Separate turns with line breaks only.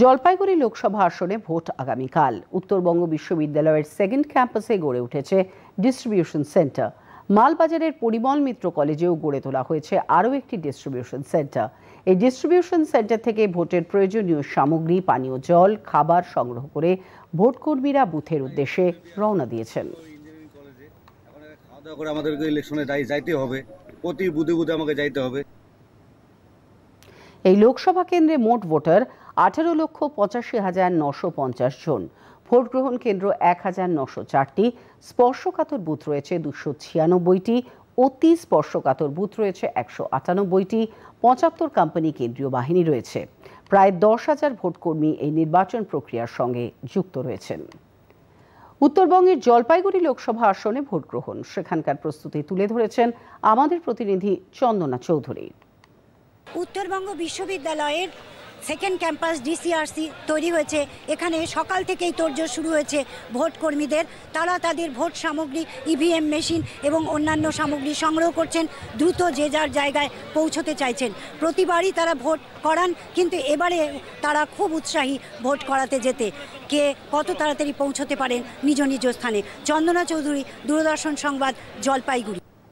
জলপাইগুড়ি লোকসভা আসনে ভোট আগামীকাল উত্তরবঙ্গ বিশ্ববিদ্যালয়ের সেকেন্ড ক্যাম্পাসে গড়ে উঠেছে ডিস্ট্রিবিউশন সেন্টার মালবাজারের পরিমল মিত্র কলেজেও গড়ে তোলা হয়েছে আরও একটি ডিস্ট্রিবিউশন সেন্টার এই ডিস্ট্রিবিউশন সেন্টার থেকে ভোটের প্রয়োজনীয় সামগ্রী পানীয় জল খাবার সংগ্রহ করে ভোটকর্মীরা বুথের উদ্দেশ্যে রওনা দিয়েছেন এই লোকসভা কেন্দ্রে মোট ভোটার আঠেরো লক্ষ পঁচাশি হাজার নশো পঞ্চাশ জন ভোট গ্রহণ কেন্দ্র এক হাজার নশো চারটি স্পর্শকাতর বুথ রয়েছে দুশো ছিয়ানব্বইটি অতি স্পর্শকাতর বুথ রয়েছে একশো আটানব্বইটি পঁচাত্তর কোম্পানি কেন্দ্রীয় বাহিনী রয়েছে প্রায় দশ হাজার ভোটকর্মী এই নির্বাচন প্রক্রিয়ার সঙ্গে যুক্ত রয়েছেন উত্তরবঙ্গের জলপাইগুড়ি লোকসভা আসনে ভোট গ্রহণ সেখানকার প্রস্তুতি তুলে ধরেছেন আমাদের প্রতিনিধি চন্দনা চৌধুরী
উত্তরবঙ্গ বিশ্ববিদ্যালয়ের সেকেন্ড ক্যাম্পাস ডিসিআরসি তৈরি হয়েছে এখানে সকাল থেকেই তোরজোর শুরু হয়েছে ভোট কর্মীদের তারা তাদের ভোট সামগ্রী ইভিএম e মেশিন এবং অন্যান্য সামগ্রী সংগ্রহ করছেন দ্রুত যে যার জায়গায় পৌঁছতে চাইছেন প্রতিবারই তারা ভোট করান কিন্তু এবারে তারা খুব উৎসাহী ভোট করাতে যেতে কে কত তাড়াতাড়ি পৌঁছতে পারেন নিজ নিজ স্থানে চন্দনা চৌধুরী দূরদর্শন সংবাদ জলপাইগুড়ি